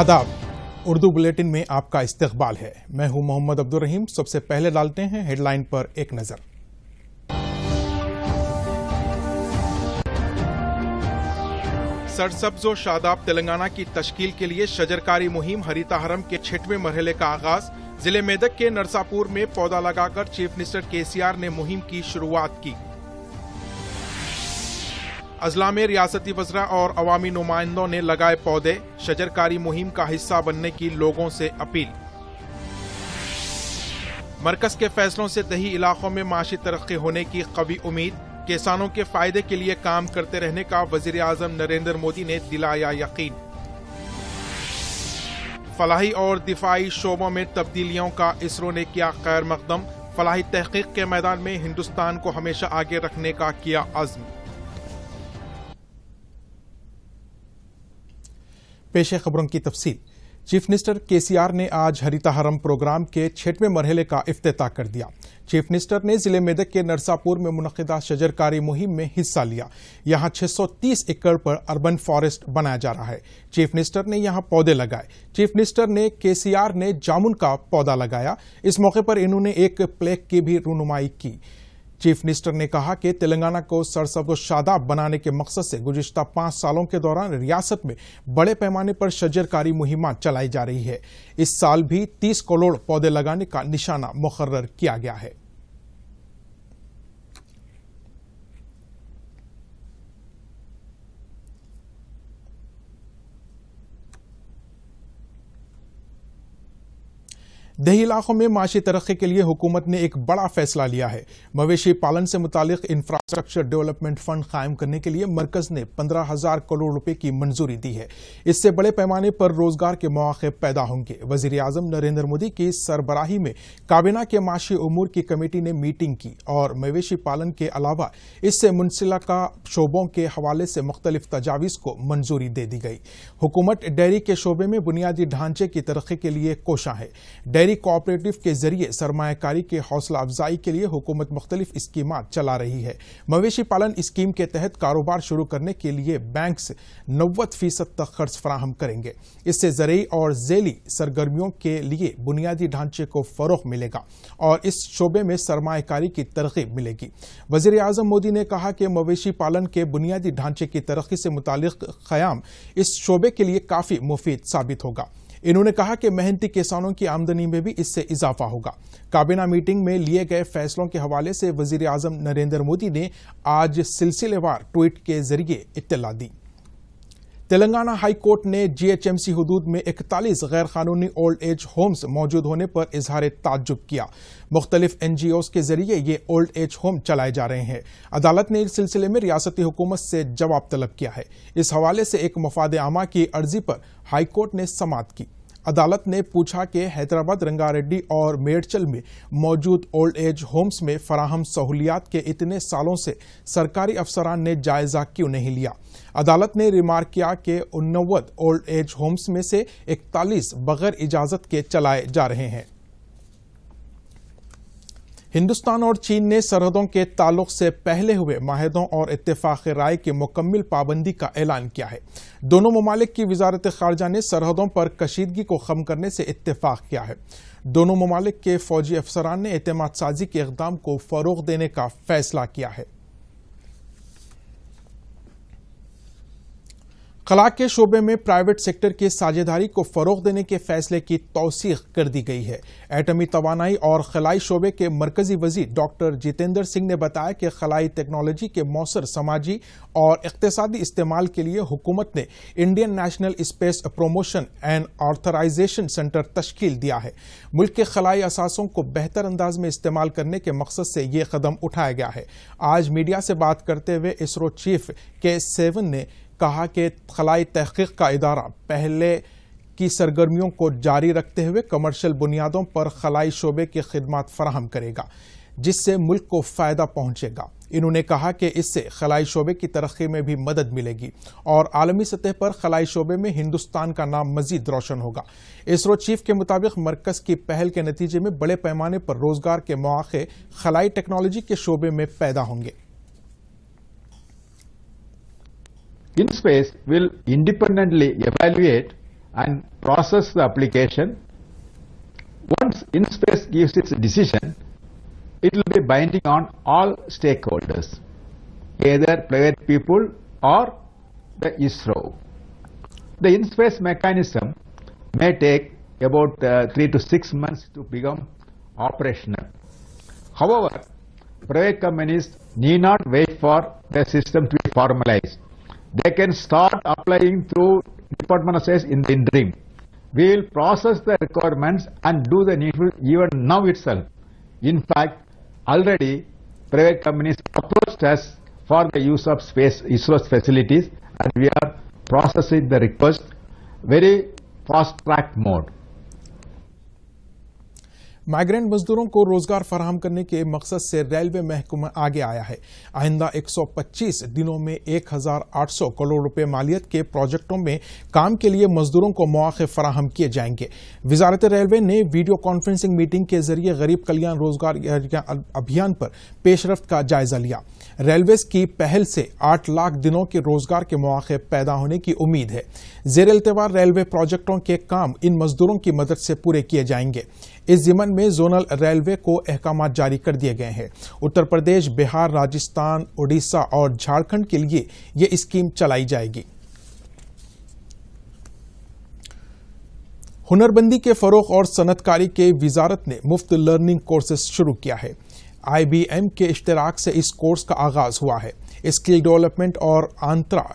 आदाब उर्दू बुलेटिन में आपका इस्तकबाल है मैं हूं मोहम्मद अब्दुल रहीम सबसे पहले डालते हैं हेडलाइन पर एक नज़र सरसब्ज और शादाब तेलंगाना की तश्कील के लिए शजरकारी मुहिम हरिताहरम के छठवें मरहले का आगाज जिले मेदक के नरसापुर में पौधा लगाकर चीफ मिनिस्टर केसीआर ने मुहिम की शुरुआत की अजला में रियासती वजरा और अवामी नुमाइंदों ने लगाए पौधे शजरकारी मुहिम का हिस्सा बनने की लोगों से अपील मरकज के फैसलों से दही इलाकों में माशी तरक्की होने की कवी उम्मीद किसानों के फायदे के लिए काम करते रहने का वजीर अजम नरेंद्र मोदी ने दिलाया यकीन फलाही और दिफाई शोबों में तब्दीलियों का इसरो ने किया खैर मकदम फलाही तहकीक के मैदान में हिंदुस्तान को हमेशा आगे रखने का किया आज़म पेशे खबरों की तफसील चीफ मिनिस्टर केसीआर ने आज हरिता हरम प्रोग्राम के छठवें मरहले का अफ्ताह कर दिया चीफ मिनिस्टर ने जिले मेदक के नरसापुर में मुनदा शजरकारी मुहिम में हिस्सा लिया यहां 630 एकड़ पर अर्बन फॉरेस्ट बनाया जा रहा है चीफ मिनिस्टर ने यहां पौधे लगाए चीफ मिनिस्टर ने केसीआर ने जामुन का पौधा लगाया इस मौके पर इन्होंने एक प्लेग की भी रूनुमाई की चीफ मिनिस्टर ने कहा कि तेलंगाना को सरसब शादाब बनाने के मकसद से गुजश्ता पांच सालों के दौरान रियासत में बड़े पैमाने पर शजरकारी मुहिम चलाई जा रही है इस साल भी तीस करोड़ पौधे लगाने का निशाना मुकर्र किया गया है दही इलाकों में माशी तरक्की के लिए हुकूमत ने एक बड़ा फैसला लिया है मवेशी पालन से मुतालिक इंफ्रास्ट्रक्चर डेवलपमेंट फंड कायम करने के लिए मरकज ने पंद्रह हजार करोड़ रुपए की मंजूरी दी है इससे बड़े पैमाने पर रोजगार के मौके पैदा होंगे वजीर आजम नरेंद्र मोदी की सरबराही में काबिना के माशी उमूर की कमेटी ने मीटिंग की और मवेशी पालन के अलावा इससे मुनसिला शोबों के हवाले से मुख्तलिफ तजावीज़ को मंजूरी दे दी गई हुकूमत डेयरी के शोबे में बुनियादी ढांचे की तरक्की के लिए कोशा है डेयरी डेयरी कोऑपरेटिव के जरिए सरमाकारी के हौसला अफजाई के लिए हुकूमत मुख्तलिफ स्कीम चला रही है मवेशी पालन स्कीम के तहत कारोबार शुरू करने के लिए बैंक नब्बे फीसद तक खर्च फराहम करेंगे इससे जरिए और जेली सरगर्मियों के लिए बुनियादी ढांचे को फरोख मिलेगा और इस शोबे में सरमाकारी की तरक्की मिलेगी वजीर आजम मोदी ने कहा कि मवेशी पालन के बुनियादी ढांचे की तरक्की से मुतल क्याम इस शोबे के लिए काफ़ी मुफीद साबित होगा इन्होंने कहा कि मेहनती किसानों की आमदनी में भी इससे इजाफा होगा काबिना मीटिंग में लिए गए फैसलों के हवाले से वजीर नरेंद्र मोदी ने आज सिलसिलेवार ट्वीट के जरिए इतला दी तेलंगाना हाई कोर्ट ने जीएचएमसी हदूद में 41 गैर कानूनी ओल्ड एज होम्स मौजूद होने पर इजहार ताजुब किया मुख्तलिफ ओज के जरिए ये ओल्ड एज होम चलाए जा रहे हैं अदालत ने इस सिलसिले में रियासती हुकूमत से जवाब तलब किया है इस हवाले से एक मफाद आमा की अर्जी पर हाईकोर्ट ने समाप्त की अदालत ने पूछा कि हैदराबाद रंगारेड्डी और मेडचल में मौजूद ओल्ड एज होम्स में फराहम सहूलियात के इतने सालों से सरकारी अफसरान ने जायजा क्यों नहीं लिया अदालत ने रिमार्क किया कि उन्नवद ओल्ड एज होम्स में से इकतालीस बगैर इजाजत के चलाए जा रहे हैं हिंदुस्तान और चीन ने सरहदों के ताल्लुक से पहले हुए माहदों और इतफाक राय की मुकम्मल पाबंदी का ऐलान किया है दोनों ममालिक की वजारत खारजा ने सरहदों पर कशीदगी को खम करने से इतफाक किया है दोनों ममालिक के फौजी अफसरान ने अतमाद साजी के इकदाम को फ़रोग देने का फैसला किया है खला के शोबे में प्राइवेट सेक्टर की साझेदारी को फरोग देने के फैसले की तोसीक कर दी गई है एटमी तोानाई और खलाई शोबे के मरकजी वजीर डॉक्टर जितेंद्र सिंह ने बताया कि खलाई टेक्नोलॉजी के मौसर समाजी और इकतसादी इस्तेमाल के लिए हुकूमत ने Indian National Space Promotion and Authorisation Centre तश्कील दिया है मुल्क के खलाई असासों को बेहतर अंदाज में इस्तेमाल करने के मकसद से ये कदम उठाया गया है आज मीडिया से बात करते हुए इसरो चीफ के सेवन ने कहा कि खलाई तहकीक का इदारा पहले की सरगर्मियों को जारी रखते हुए कमर्शियल बुनियादों पर खलाई शोबे की खिदमत फराहम करेगा जिससे मुल्क को फ़ायदा पहुंचेगा इन्होंने कहा कि इससे खलाई शोबे की तरक्की में भी मदद मिलेगी और आलमी सतह पर खलाई शोबे में हिंदुस्तान का नाम मजीद रोशन होगा इसरो चीफ के मुताबिक मरकज की पहल के नतीजे में बड़े पैमाने पर रोजगार के मौके खलाई टेक्नोलॉजी के शोबे में पैदा होंगे in space will independently evaluate and process the application. Once in space gives its decision, it will be binding on all stakeholders, either private people or the ISRO. The in-space mechanism may take about uh, 3 to 6 months to become operational. However, private companies need not wait for the system to be formalized they can start applying through Department of Sales in the interim. We will process the requirements and do the needful even now itself. In fact, already private companies approached us for the use of space ISRO's facilities and we are processing the request very fast track mode. Migrant मजदूरों को रोजगार फराहम करने के मकसद से railway महकमा आगे आया है आइंदा 125 दिनों में 1,800 करोड़ रुपए मालियत के प्रोजेक्टों में काम के लिए मजदूरों को मौके फराहम किए जाएंगे वजारत रेलवे ने वीडियो कॉन्फ्रेंसिंग मीटिंग के जरिए गरीब कल्याण रोजगार अभियान पर पेशरफ का जायजा लिया रेलवे की पहल से आठ लाख दिनों के रोजगार के मौके पैदा होने की उम्मीद है जेर रेलवे प्रोजेक्टों के काम इन मजदूरों की मदद से पूरे किए जाएंगे इस जिमन में जोनल रेलवे को अहकाम जारी कर दिए गए हैं उत्तर प्रदेश बिहार राजस्थान उड़ीसा और झारखंड के लिए यह स्कीम चलाई जाएगी हुनरबंदी के फरोख और सनतकारी के वजारत ने मुफ्त लर्निंग कोर्सेज शुरू किया है आईबीएम के इश्तराक से इस कोर्स का आगाज हुआ है स्किल डेवलपमेंट और आंतरा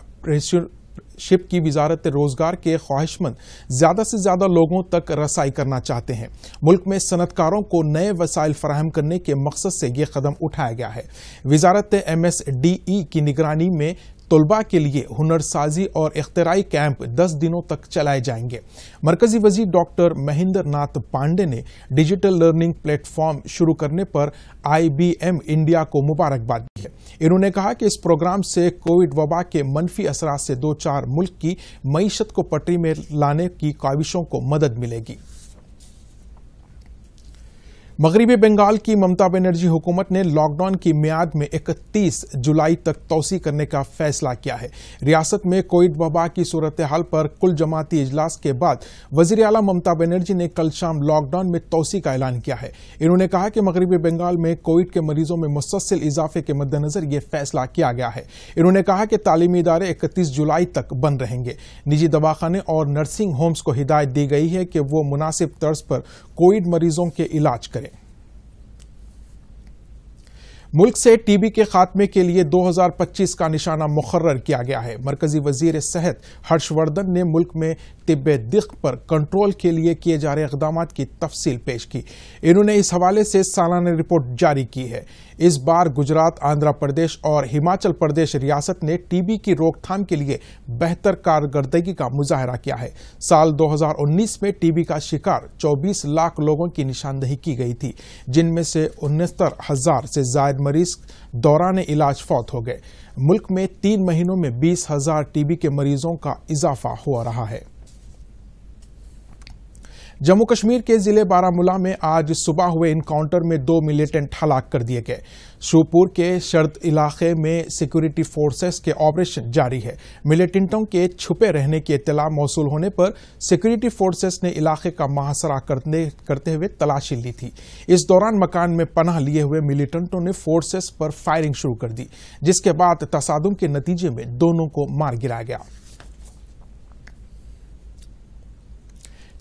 शिप की वजारत रोजगार के ख्वाहिशमंद ज्यादा से ज्यादा लोगों तक रसाई करना चाहते हैं मुल्क में सनतकारों को नए वसाइल फराहम करने के मकसद से यह कदम उठाया गया है वजारत एम एस डी ई की निगरानी में तलबा के लिए हुनर साजी और इख्तराई कैंप 10 दिनों तक चलाए जाएंगे मरकजी वजीर डॉक्टर महेंद्र नाथ पांडे ने डिजिटल लर्निंग प्लेटफॉर्म शुरू करने पर एम इंडिया को मुबारकबाद दी है इन्होंने कहा कि इस प्रोग्राम से कोविड वबा के मनफी असरा से दो चार मुल्क की मीशत को पटरी में लाने की काविशों को मदद मिलेगी मगरबी बंगाल की ममता बनर्जी हुकूमत ने लॉकडाउन की मियाद में 31 जुलाई तक तोसी करने का फैसला किया है रियासत में कोविड वबा की सूरत हाल पर कुल जमाती इजलास के बाद वजीर अला ममता बनर्जी ने कल शाम लॉकडाउन में तोसी का ऐलान किया है इन्होंने कहा कि मगरबी बंगाल में कोविड के मरीजों में मुसलसिल इजाफे के मद्देनजर यह फैसला किया गया है इन्होंने कहा कि तालीमी इदारे इकतीस जुलाई तक बंद रहेंगे निजी दवाखाने और नर्सिंग होम्स को हिदायत दी गई है कि वो मुनासिब तर्ज पर कोविड मरीजों के इलाज करें मुल्क से टीबी के खात्मे के लिए 2025 का निशाना मुकर्र किया गया है मरकजी वजीर सेहत हर्षवर्धन ने मुल्क में तिब दिख पर कंट्रोल के लिए किए जा रहे इकदाम की तफसील पेश की इन्होंने इस हवाले से सालाना रिपोर्ट जारी की है इस बार गुजरात आंध्र प्रदेश और हिमाचल प्रदेश रियासत ने टीबी की रोकथाम के लिए बेहतर कारकर्दगी का मुजाहरा किया है साल 2019 में टीबी का शिकार 24 लाख लोगों की निशानदेही की गई थी जिनमें से उनहत्तर हजार से ज्यादा शायद मरीज दौरान इलाज फौत हो गए मुल्क में तीन महीनों में बीस हजार टीबी के मरीजों का इजाफा हो रहा है जम्मू कश्मीर के जिले बारामूला में आज सुबह हुए इनकाउंटर में दो मिलिटेंट हलाक कर दिए गए श्योपुर के शर्द इलाके में सिक्योरिटी फोर्सेस के ऑपरेशन जारी है मिलिटेंटों के छुपे रहने की इतला मौसू होने पर सिक्योरिटी फोर्सेस ने इलाके का मुहासरा करने करते हुए तलाशी ली थी इस दौरान मकान में पनाह लिए हुए मिलिटेंटों ने फोर्सेस पर फायरिंग शुरू कर दी जिसके बाद तसादम के नतीजे में दोनों को मार गिराया गया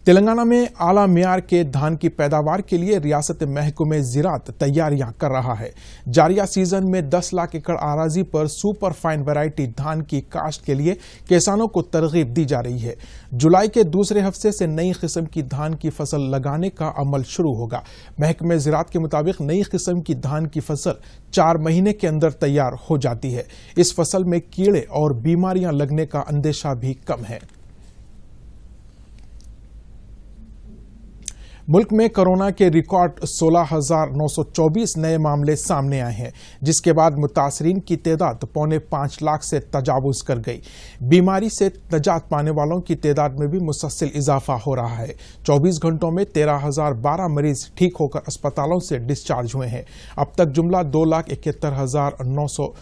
तेलंगाना में आला मैार के धान की पैदावार के लिए रियासत महकमे जिरात तैयारियां कर रहा है जारिया सीजन में 10 लाख एकड़ आराजी पर सुपर फाइन वैरायटी धान की काश्त के लिए किसानों को तरगीब दी जा रही है जुलाई के दूसरे हफ्ते से नई किस्म की धान की फसल लगाने का अमल शुरू होगा महकमे जिरात के मुताबिक नई किस्म की धान की फसल चार महीने के अंदर तैयार हो जाती है इस फसल में कीड़े और बीमारियां लगने का अंदेशा भी कम है मुल्क में कोरोना के रिकॉर्ड 16,924 नए मामले सामने आए हैं जिसके बाद मुतासरीन की तादाद पौने पाँच लाख से तजावज़ कर गई बीमारी से नजात पाने वालों की तादाद में भी मुसलसिल इजाफा हो रहा है 24 घंटों में 13,012 मरीज ठीक होकर अस्पतालों से डिस्चार्ज हुए हैं अब तक जुमला दो लाख इकहत्तर हज़ार नौ सौ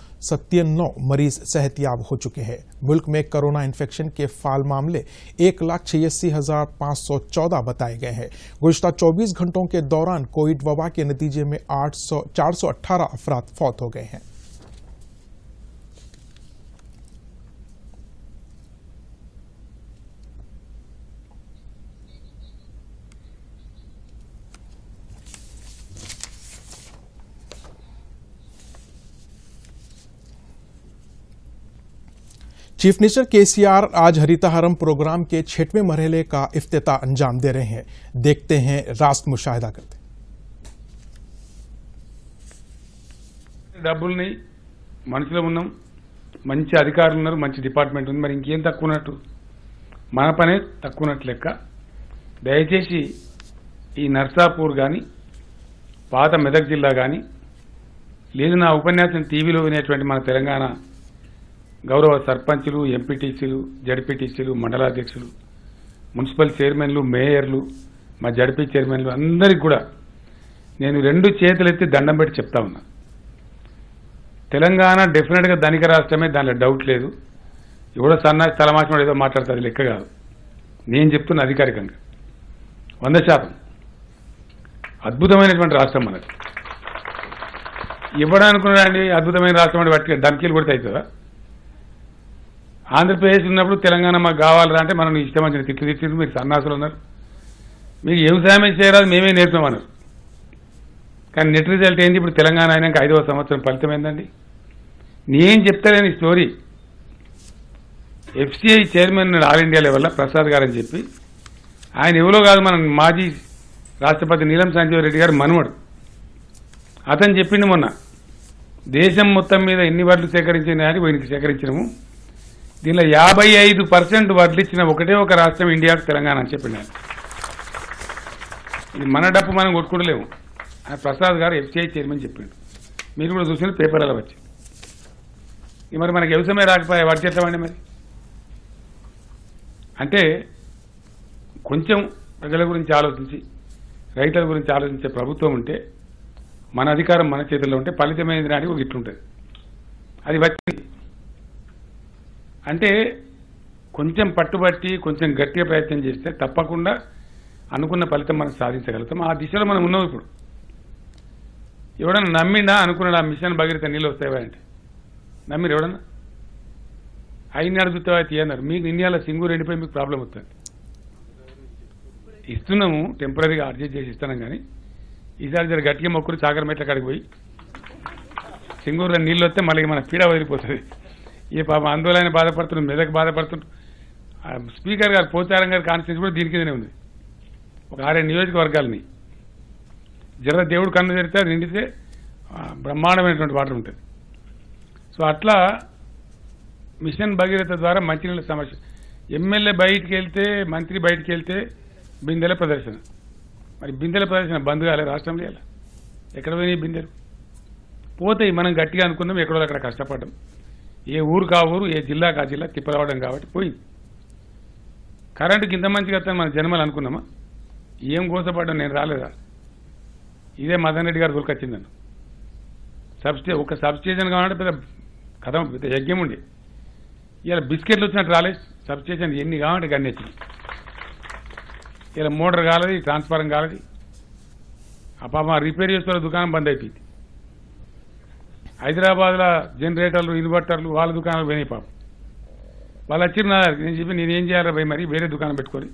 नौ मरीज सेहतियाब हो चुके हैं मुल्क में कोरोना इन्फेक्शन के फाल मामले एक लाख छियासी हजार पाँच सौ चौदह बताए गए हैं गुजशत चौबीस घंटों के दौरान कोविड वबा के नतीजे में आठ सौ चार सौ अट्ठारह अफराद फौत हो गए हैं चीफ मिनिस्टर केसीआर आज हरिताहरम प्रोग्राम के छठवें मरहले का इफ्तिता अंजाम दे रहे हैं देखते हैं रास्त मुशाहिदा करते डबुल मन मंत्री अधिकार मंत्री डिपार्टेंट मैं इंकेन तक मन पने तक दयचे नर्सापूर् पात मेदक जिनी लेना उपन्यास टीवी विने तेलंगा గౌరవ సర్పంచులు ఎంపీటీసీలు జడ్పీటీసీలు మండలాధ్యక్షులు మున్సిపల్ చైర్మన్లు మేయర్లు మా జడ్పీ చైర్మన్లు అందరికి కూడా నేను రెండు చేతులెత్తి దండం పెట్టి చెప్తా ఉన్నా తెలంగాణ డెఫినెట్గా ధనిక రాష్ట్రమే దానిలో డౌట్ లేదు ఎవడో సన్నా తలమాసిన ఏదో మాట్లాడుతుంది లెక్క కాదు నేను చెప్తున్న అధికారికంగా వంద శాతం అద్భుతమైనటువంటి రాష్ట్రం మనది అండి అద్భుతమైన రాష్ట్రం అంటే వాటికి డంకీలు కొడితే అవుతుందా ఆంధ్రప్రదేశ్ ఉన్నప్పుడు తెలంగాణ మాకు కావాలరా అంటే మనం ఇష్టం వచ్చిన తిట్లు తిట్లు మీరు సన్నాసులు ఉన్నారు మీకు వ్యవసాయం చేయరాదు మేమే నేర్చుకోమన్నారు కానీ నెట్ రిజల్ట్ ఏంది ఇప్పుడు తెలంగాణ అయినాక ఐదవ సంవత్సరం ఫలితం ఏందండి నేను చెప్తాను story FCI chairman all India level Prasad గారు అని చెప్పి ఆయన ఎవరో కాదు మన మాజీ రాష్ట్రపతి నీలం సంజీవ్ రెడ్డి గారు మనవడు అతను చెప్పిండు మొన్న దేశం మొత్తం మీద ఎన్ని వార్డులు సేకరించినాయని అని వీనికి సేకరించినము దీనిలో యాభై ఐదు పర్సెంట్ వదిలిచ్చిన ఒకటే ఒక రాష్ట్రం ఇండియాకు తెలంగాణ అని చెప్పిన ఇది మన డప్పు మనం కొట్టుకుంటలేము అని ప్రసాద్ గారు ఎఫ్సీఐ చైర్మన్ చెప్పాడు మీరు కూడా చూసిన పేపర్లలో వచ్చి మరి మనకి వ్యవసాయమే రాకపోయా వాటి చేస్తామండి మరి అంటే కొంచెం ప్రజల గురించి ఆలోచించి రైతుల గురించి ఆలోచించే ప్రభుత్వం ఉంటే మన అధికారం మన చేతుల్లో ఉంటే ఫలితమైన దానికి ఒక ఇట్లుంటుంది అది వచ్చింది అంటే కొంచెం పట్టుబట్టి కొంచెం గట్టిగా ప్రయత్నం చేస్తే తప్పకుండా అనుకున్న ఫలితం మనం సాధించగలుగుతాం ఆ దిశలో మనం ఉన్నాం ఇప్పుడు ఎవడన్నా నమ్మిండా అనుకున్నాడు ఆ మిషన్ భగీరథ నీళ్ళు వస్తాయా అంటే నమ్మిరు ఎవడన్నా అయిన అడుగుతావా అన్నారు మీకు ఇండియాలో సింగూరు ఎండిపోయి మీకు ప్రాబ్లం వస్తుంది ఇస్తున్నాము టెంపరీగా అడ్జస్ట్ చేసి ఇస్తున్నాం కానీ ఈసారి జర గట్టిగా మొక్కరు చాకర మెట్ల కడిగిపోయి పోయి సింగూరులో నీళ్ళు వస్తే మళ్ళీ మన పీడ వదిలిపోతుంది ఈ పాప ఆందోళన బాధపడుతున్నాం మెదక్ బాధపడుతున్నాం స్పీకర్ గారు పోచారం గారి కాన్స్టిట్యూన్స్ కూడా దీని కిందనే ఉంది ఒక ఆరేడు నియోజకవర్గాలని జర దేవుడు కన్ను జరిగితే నిండితే బ్రహ్మాండమైనటువంటి వాటర్ ఉంటుంది సో అట్లా మిషన్ భగీరథ ద్వారా మంచినీళ్ళ సమస్య ఎమ్మెల్యే బయటికి వెళ్తే మంత్రి బయటికి వెళ్తే బిందెల ప్రదర్శన మరి బిందెల ప్రదర్శన బంద్ కాలే రాష్ట్రంలో ఎలా ఎక్కడ పోయినాయి బిందెలు పోతాయి మనం గట్టిగా అనుకుందాం ఎక్కడో అక్కడ కష్టపడ్డాం ఏ ఊరు కా ఊరు ఏ జిల్లా కా జిల్లా తిప్పలవడం కాబట్టి పోయింది కరెంటుకి కింద మంచిగా వస్తాను మన జన్మలు అనుకున్నామా ఏం కోసపడ్డా నేను రాలేదా ఇదే మదన్ రెడ్డి గారు దొరికొచ్చిందను సబ్స్టే ఒక సబ్స్టేషన్ కావాలంటే పెద్ద కథ పెద్ద యజ్ఞం ఉండే ఇలా బిస్కెట్లు వచ్చినట్టు రాలేదు సబ్స్టేషన్ ఎన్ని కావాలంటే గన్ని వచ్చింది ఇలా మోటార్ కాలేదు ట్రాన్స్ఫారం కాలేదు ఆ పాప రిపేర్ చేస్తారు దుకాణం బంద్ అయిపోయింది హైదరాబాద్లో జనరేటర్లు ఇన్వర్టర్లు వాళ్ళ దుకాణాలు పోయినాయి పాపం వాళ్ళు వచ్చిన నేను చెప్పి నేను ఏం చేయాలి పోయి మరి వేరే దుకాణం పెట్టుకొని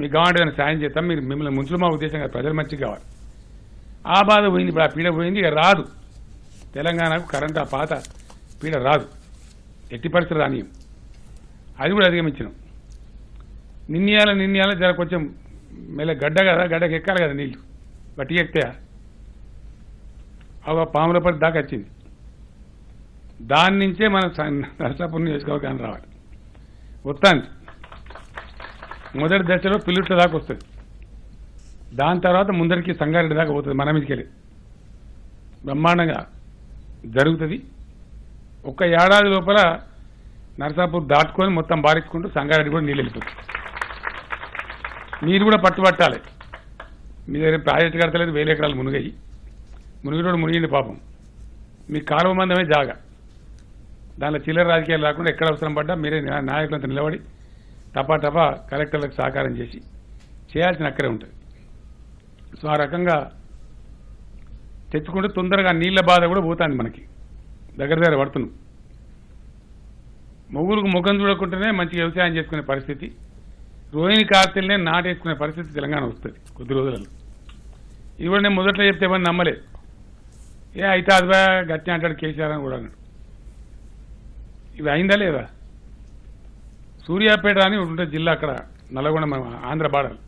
మీకు కావాలంటే సాయం చేస్తాం మీరు మిమ్మల్ని ముంచులు మా ఉద్దేశం కాదు ప్రజలు మంచిగా కావాలి ఆ బాధ పోయింది ఇప్పుడు ఆ పీడ పోయింది ఇక రాదు తెలంగాణకు కరెంట్ ఆ పాత పీడ రాదు ఎట్టి పరిస్థితి రానియం అది కూడా అధిగమించినాం నిన్నయాల నిన్నయాల జర కొంచెం మెల్ల గడ్డ కదా గడ్డకి ఎక్కాలి కదా నీళ్ళు బట్టి ఎక్కితే ఒక పడి దాకా వచ్చింది దాని నుంచే మనం నరసాపురం నియోజకవర్గాన్ని రావాలి మొత్తానికి మొదటి దశలో పిల్లుట్ల దాకా వస్తుంది దాని తర్వాత ముందరికి సంగారెడ్డి దాకా పోతుంది మన మీదకి వెళ్ళి బ్రహ్మాండంగా జరుగుతుంది ఒక ఏడాది లోపల నరసాపూర్ దాటుకొని మొత్తం బారించుకుంటూ సంగారెడ్డి కూడా నీళ్ళు వెళ్ళిపోతుంది మీరు కూడా పట్టుబట్టాలి మీ దగ్గర ప్రాజెక్టు కడతలేదు వేల ఎకరాలు మునుగయి మునిగినోడు మునిగింది పాపం మీ కాలువ మందమే జాగ దానిలో చిల్లర రాజకీయాలు లేకుండా ఎక్కడ అవసరం పడ్డా మీరే నాయకులంత నిలబడి టపా టపా కలెక్టర్లకు సహకారం చేసి చేయాల్సిన అక్కడే ఉంటుంది సో ఆ రకంగా తెచ్చుకుంటే తొందరగా నీళ్ల బాధ కూడా పోతుంది మనకి దగ్గర దగ్గర పడుతున్నాం మొగ్గురుకు ముఖం చూడకుండానే మంచి వ్యవసాయం చేసుకునే పరిస్థితి రోహిణి కార్తెల్నే నాటేసుకునే పరిస్థితి తెలంగాణ వస్తుంది కొద్ది రోజులలో ఇది కూడా నేను మొదట్లో చెప్తే ఏమన్నా నమ్మలేదు ఏ అయితే అదిబా గట్టి అంటాడు కేసీఆర్ అని కూడా ఇవి అయిందా లేదా సూర్యాపేట అని ఉంటుంది జిల్లా అక్కడ నల్గొండ మన ఆంధ్ర బాడలు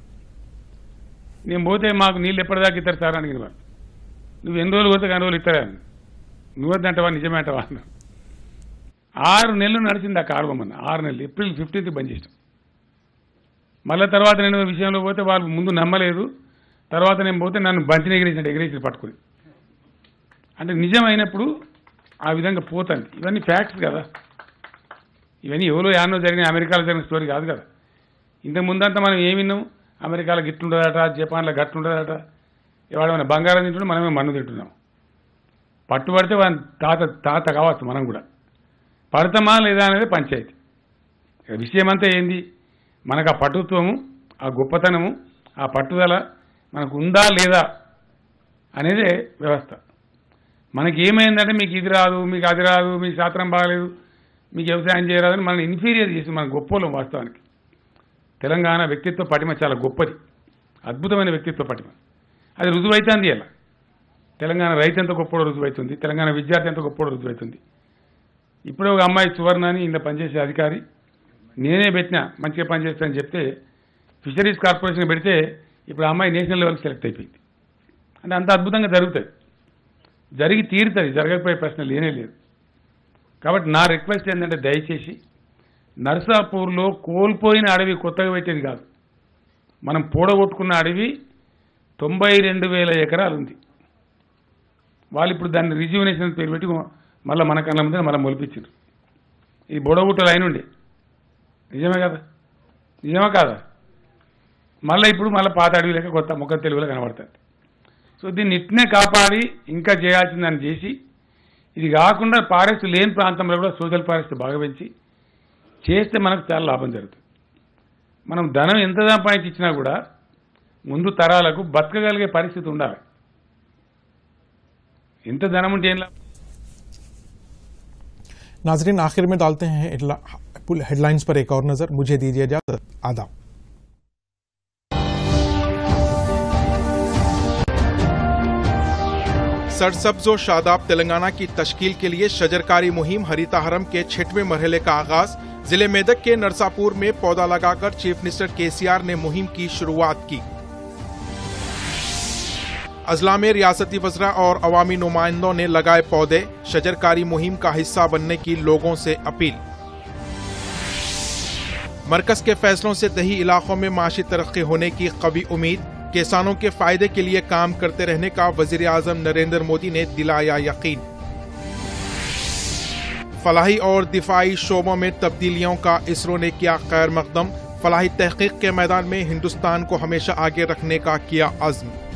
నేను పోతే మాకు నీళ్ళు ఎప్పటిదాకా ఇస్తారు సార్ అని వాళ్ళు నువ్వు ఎన్ని రోజులు పోతే కానీ రోజులు ఇస్తారా నువ్వద్దంటవా నిజమే అంటవా అన్నారు ఆరు నెలలు నడిచింది ఆ కారు బొమ్మను ఆరు నెలలు ఏప్రిల్ ఫిఫ్టీన్త్ బంద్ చేసాం మళ్ళీ తర్వాత నేను విషయంలో పోతే వాళ్ళు ముందు నమ్మలేదు తర్వాత నేను పోతే నన్ను బంతిని ఎగిరేసినట్టు ఎగిరేసి పట్టుకుని అంటే నిజమైనప్పుడు ఆ విధంగా పోతాను ఇవన్నీ ఫ్యాక్ట్స్ కదా ఇవన్నీ ఎవరో యానో జరిగిన అమెరికాలో జరిగిన స్టోరీ కాదు కదా ఇంతకు ముందంతా మనం ఏమి విన్నాం అమెరికాలో గిట్టుండదట జపాన్లో గట్లుండదట ఇవాళ మన బంగారం తింటున్నాం మనమే మన్ను తింటున్నాం పట్టుబడితే వాళ్ళ తాత తాత కావచ్చు మనం కూడా పడతామా లేదా అనేది పంచాయతీ విషయం అంతా ఏంది మనకు ఆ పటుత్వము ఆ గొప్పతనము ఆ పట్టుదల మనకు ఉందా లేదా అనేదే వ్యవస్థ మనకి ఏమైందంటే మీకు ఇది రాదు మీకు అది రాదు మీకు శాస్త్రం బాగలేదు మీకు వ్యవసాయం చేయరాదని మనల్ని ఇన్ఫీరియర్ చేసి మన గొప్పలం వాస్తవానికి తెలంగాణ వ్యక్తిత్వ పటిమ చాలా గొప్పది అద్భుతమైన వ్యక్తిత్వ పటిమ అది రుజువైతుంది అలా తెలంగాణ రైతు ఎంత గొప్పడో రుజువైతుంది తెలంగాణ విద్యార్థి ఎంత గొప్పడో రుజువైతుంది ఇప్పుడే ఒక అమ్మాయి సువర్ణ అని ఇంత పనిచేసే అధికారి నేనే పెట్టినా మంచిగా పనిచేస్తానని చెప్తే ఫిషరీస్ కార్పొరేషన్ పెడితే ఇప్పుడు అమ్మాయి నేషనల్ లెవెల్కి సెలెక్ట్ అయిపోయింది అంటే అంత అద్భుతంగా జరుగుతుంది జరిగి తీరుతుంది జరగకపోయే ప్రశ్న లేనే లేదు కాబట్టి నా రిక్వెస్ట్ ఏంటంటే దయచేసి నర్సాపూర్లో కోల్పోయిన అడవి కొత్తగా పెట్టేది కాదు మనం పూడగొట్టుకున్న అడవి తొంభై రెండు వేల ఎకరాలు ఉంది వాళ్ళు ఇప్పుడు దాన్ని రిజ్యూనేషన్ పేరు పెట్టి మళ్ళీ మన కళ్ళ ముందు మళ్ళీ మొలిపించారు ఈ బొడగుట్టలు అయిన ఉండే నిజమే కదా నిజమే కాదా మళ్ళీ ఇప్పుడు మళ్ళీ పాత అడవి లేక కొత్త మొక్క తెలుగులో కనబడుతుంది సో దీన్ని ఇట్నే కాపాడి ఇంకా చేయాల్సిందని చేసి ఇది కాకుండా ఫారెస్ట్ లేని ప్రాంతంలో కూడా సోషల్ ఫారెస్ట్ బాగా చేస్తే మనకు చాలా లాభం జరుగుతుంది మనం ధనం ఎంత సంపాదించి ఇచ్చినా కూడా ముందు తరాలకు బతకగలిగే పరిస్థితి ఉండాలి ఎంత ధనం ఉంటే ఏం లాభం नाजरीन आखिर में डालते हैं हेडलाइंस पर एक और ఆదా सरसब्ज और शादाब तेलंगाना की तश्कील के लिए शजरकारी मुहिम हरिताहरम के छठवें मरहले का आगाज जिले मेदक के नरसापुर में पौधा लगाकर चीफ मिनिस्टर के ने मुहिम की शुरुआत की अजला में रियासती वजरा और अवामी नुमाइंदों ने लगाए पौधे शजरकारी मुहिम का हिस्सा बनने की लोगों से अपील मरकज के फैसलों से दही इलाकों में माशी तरक्की होने की कभी उम्मीद किसानों के फायदे के लिए काम करते रहने का वजीर आजम नरेंद्र मोदी ने दिलाया यकीन फलाही और दिफाई शोबों में तब्दीलियों का इसरो ने किया खैर मकदम फलाही तहकीक के मैदान में हिंदुस्तान को हमेशा आगे रखने का किया आज़म